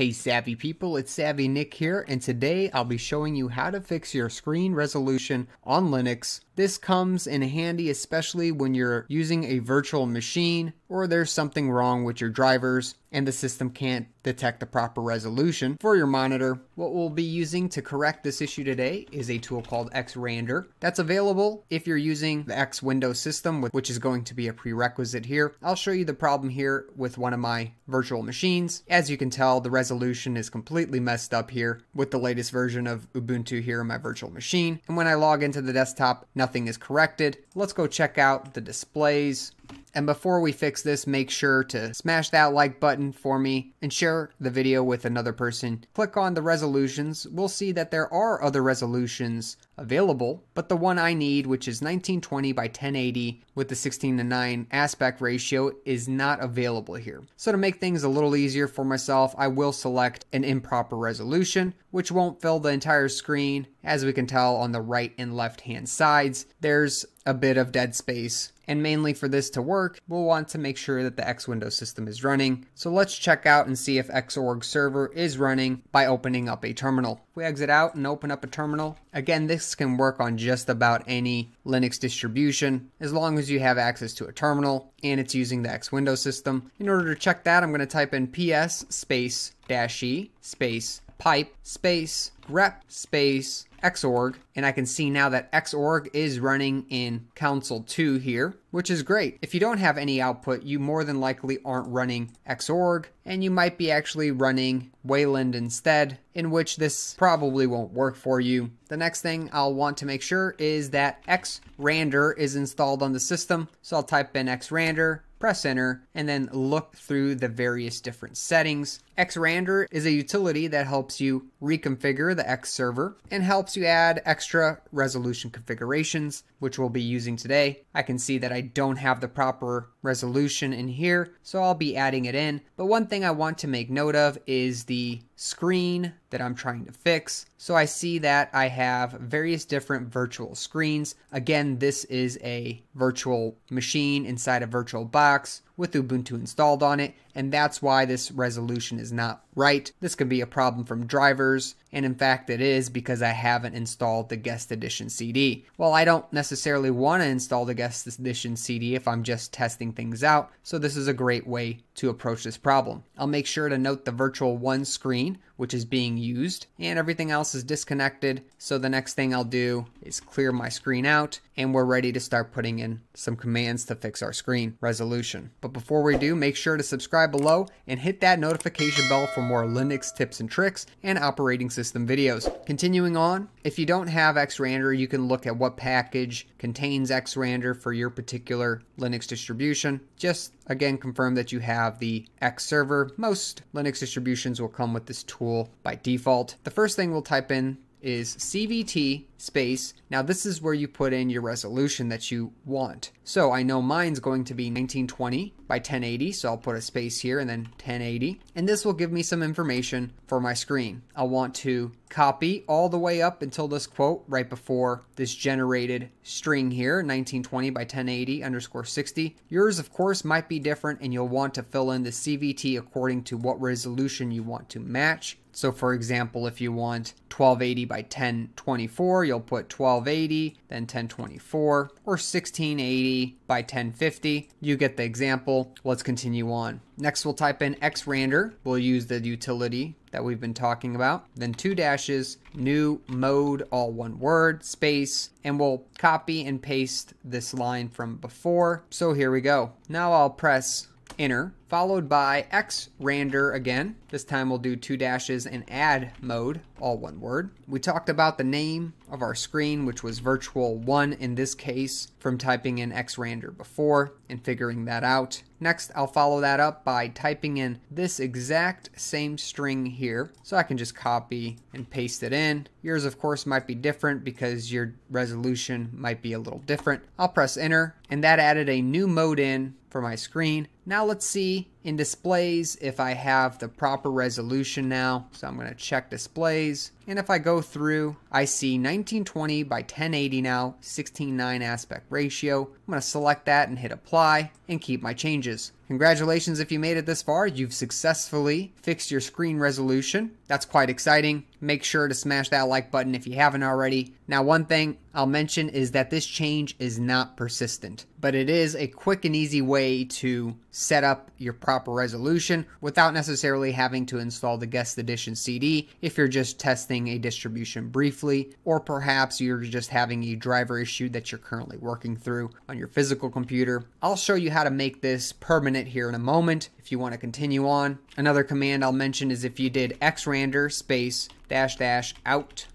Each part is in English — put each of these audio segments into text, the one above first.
Hey savvy people, it's Savvy Nick here and today I'll be showing you how to fix your screen resolution on Linux this comes in handy especially when you're using a virtual machine or there's something wrong with your drivers and the system can't detect the proper resolution for your monitor. What we'll be using to correct this issue today is a tool called XRander. That's available if you're using the X Window system, which is going to be a prerequisite here. I'll show you the problem here with one of my virtual machines. As you can tell, the resolution is completely messed up here with the latest version of Ubuntu here in my virtual machine. And when I log into the desktop, nothing nothing is corrected. Let's go check out the displays. And before we fix this, make sure to smash that like button for me and share the video with another person. Click on the resolutions. We'll see that there are other resolutions available, but the one I need, which is 1920 by 1080 with the 16 to 9 aspect ratio is not available here. So to make things a little easier for myself, I will select an improper resolution, which won't fill the entire screen. As we can tell on the right and left hand sides, there's a bit of dead space and mainly for this to work, we'll want to make sure that the X Windows system is running. So let's check out and see if Xorg server is running by opening up a terminal. we exit out and open up a terminal, again, this can work on just about any Linux distribution as long as you have access to a terminal and it's using the X Windows system. In order to check that, I'm going to type in ps space dash e space pipe space grep space xorg and I can see now that xorg is running in console 2 here which is great. If you don't have any output you more than likely aren't running xorg and you might be actually running Wayland instead in which this probably won't work for you. The next thing I'll want to make sure is that xrander is installed on the system so I'll type in xrander press enter, and then look through the various different settings. XRander is a utility that helps you reconfigure the X server and helps you add extra resolution configurations, which we'll be using today. I can see that I don't have the proper resolution in here, so I'll be adding it in. But one thing I want to make note of is the screen that I'm trying to fix. So I see that I have various different virtual screens. Again, this is a virtual machine inside a virtual box with Ubuntu installed on it, and that's why this resolution is not right. This can be a problem from drivers, and in fact it is because I haven't installed the guest edition CD. Well, I don't necessarily want to install the guest edition CD if I'm just testing things out, so this is a great way to approach this problem. I'll make sure to note the virtual one screen which is being used and everything else is disconnected. So the next thing I'll do is clear my screen out and we're ready to start putting in some commands to fix our screen resolution. But before we do, make sure to subscribe below and hit that notification bell for more Linux tips and tricks and operating system videos. Continuing on, if you don't have XRander, you can look at what package contains XRander for your particular Linux distribution. Just again, confirm that you have the X server. Most Linux distributions will come with this tool rule by default. The first thing we'll type in is CVT space. Now this is where you put in your resolution that you want. So I know mine's going to be 1920 by 1080. So I'll put a space here and then 1080. And this will give me some information for my screen. I'll want to copy all the way up until this quote right before this generated string here, 1920 by 1080 underscore 60. Yours of course might be different and you'll want to fill in the CVT according to what resolution you want to match. So for example, if you want 1280 by 1024, you'll put 1280, then 1024, or 1680 by 1050. You get the example. Let's continue on. Next, we'll type in xrander. We'll use the utility that we've been talking about. Then two dashes, new mode, all one word, space, and we'll copy and paste this line from before. So here we go. Now I'll press Enter followed by X rander again. This time we'll do two dashes in add mode all one word. We talked about the name of our screen, which was virtual one in this case from typing in xrander before and figuring that out. Next, I'll follow that up by typing in this exact same string here. So I can just copy and paste it in. Yours, of course, might be different because your resolution might be a little different. I'll press enter and that added a new mode in for my screen. Now let's see in displays, if I have the proper resolution now, so I'm going to check displays, and if I go through, I see 1920 by 1080 now, 16.9 aspect ratio. I'm gonna select that and hit apply and keep my changes. Congratulations if you made it this far. You've successfully fixed your screen resolution. That's quite exciting. Make sure to smash that like button if you haven't already. Now, one thing I'll mention is that this change is not persistent, but it is a quick and easy way to set up your proper resolution without necessarily having to install the guest edition CD if you're just testing running a distribution briefly, or perhaps you're just having a driver issue that you're currently working through on your physical computer. I'll show you how to make this permanent here in a moment if you want to continue on. Another command I'll mention is if you did xrander space dash dash output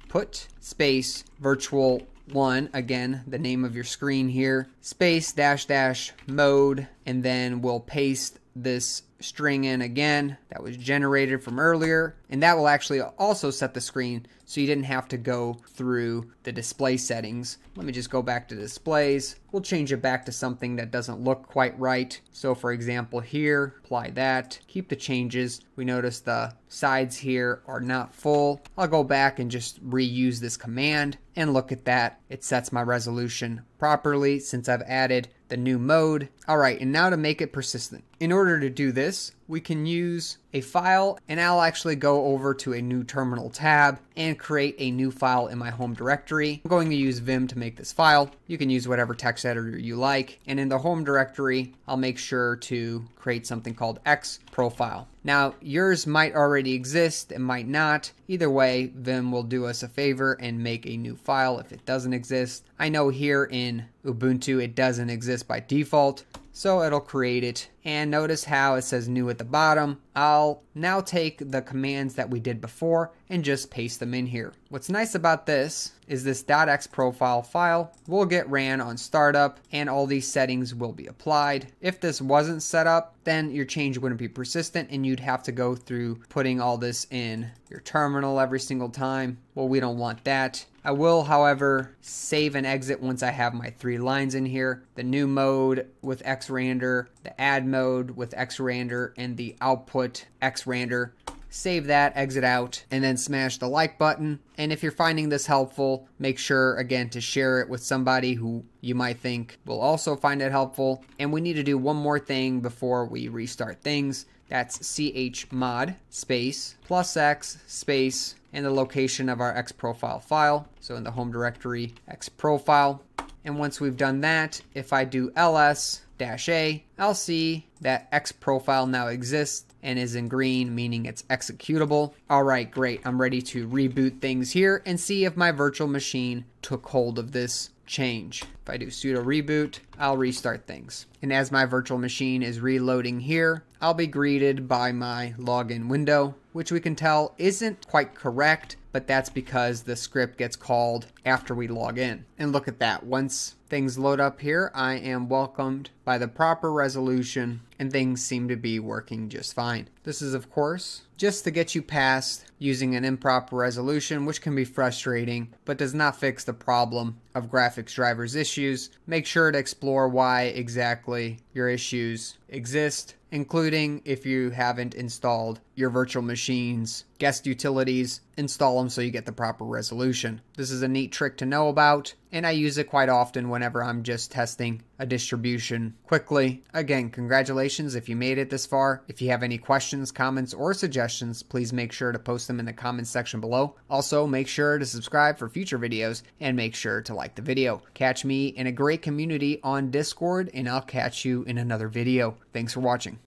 space virtual one again the name of your screen here space dash dash mode and then we'll paste this string in again that was generated from earlier and that will actually also set the screen so you didn't have to go through the display settings. Let me just go back to displays. We'll change it back to something that doesn't look quite right. So for example here, apply that, keep the changes. We notice the sides here are not full. I'll go back and just reuse this command and look at that. It sets my resolution properly since I've added the new mode all right, and now to make it persistent. In order to do this, we can use a file and I'll actually go over to a new terminal tab and create a new file in my home directory. I'm going to use Vim to make this file. You can use whatever text editor you like. And in the home directory, I'll make sure to create something called X profile. Now yours might already exist, it might not. Either way, Vim will do us a favor and make a new file if it doesn't exist. I know here in Ubuntu, it doesn't exist by default so it'll create it. And notice how it says new at the bottom. I'll now take the commands that we did before and just paste them in here. What's nice about this is this .x profile file will get ran on startup and all these settings will be applied. If this wasn't set up, then your change wouldn't be persistent and you'd have to go through putting all this in your terminal every single time. Well, we don't want that. I will, however, save and exit once I have my three lines in here. The new mode with xrander, the add mode with xrander, and the output xrander save that, exit out, and then smash the like button. And if you're finding this helpful, make sure again to share it with somebody who you might think will also find it helpful. And we need to do one more thing before we restart things. That's chmod space plus x space and the location of our xprofile file. So in the home directory, xprofile. And once we've done that, if I do ls dash a, I'll see that xprofile now exists and is in green, meaning it's executable. All right, great. I'm ready to reboot things here and see if my virtual machine took hold of this change. If I do sudo reboot, I'll restart things. And as my virtual machine is reloading here, I'll be greeted by my login window, which we can tell isn't quite correct but that's because the script gets called after we log in. And look at that. Once things load up here, I am welcomed by the proper resolution and things seem to be working just fine. This is, of course, just to get you past using an improper resolution, which can be frustrating, but does not fix the problem of graphics drivers issues. Make sure to explore why exactly your issues exist, including if you haven't installed your virtual machines guest utilities, install them so you get the proper resolution. This is a neat trick to know about, and I use it quite often whenever I'm just testing a distribution quickly. Again, congratulations if you made it this far. If you have any questions, comments, or suggestions, please make sure to post them in the comments section below. Also, make sure to subscribe for future videos and make sure to like the video. Catch me in a great community on Discord, and I'll catch you in another video. Thanks for watching.